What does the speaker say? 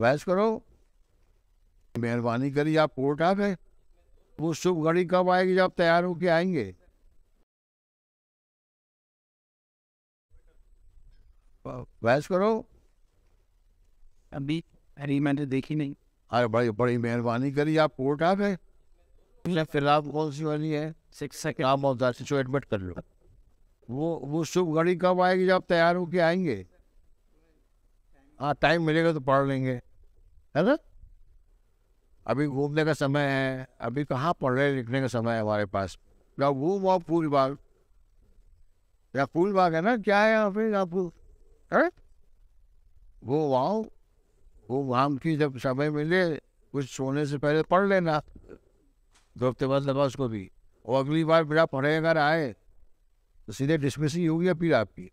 बहस करो मेहरबानी करिए आप कोर्ट आ गए वो शुभ घड़ी कब आएगी जब तैयार होके आएंगे बहस करो अभी अरे मैंने देखी नहीं अरे बड़ी बड़ी मेहरबानी करिए आप कोर्ट आ गए फिलहाल कौन सी वाली है सिक्स शिक्षक आप एडमिट कर लो वो वो शुभ घड़ी कब आएगी जब तैयार होके आएंगे हाँ टाइम मिलेगा तो पढ़ लेंगे है ना अभी घूमने का समय है अभी कहाँ पढ़ रहे लिखने का समय है हमारे पास या घूम और फूल बाग या फूल बाग है ना क्या है यहाँ पे आप वो वाओ वो वहाँ की जब समय मिले कुछ सोने से पहले पढ़ लेना दो हफ्ते बाद लगा उसको भी और अगली बार मेरा पढ़े अगर आए तो सीधे डिस्मिस ही होगी अपील आपकी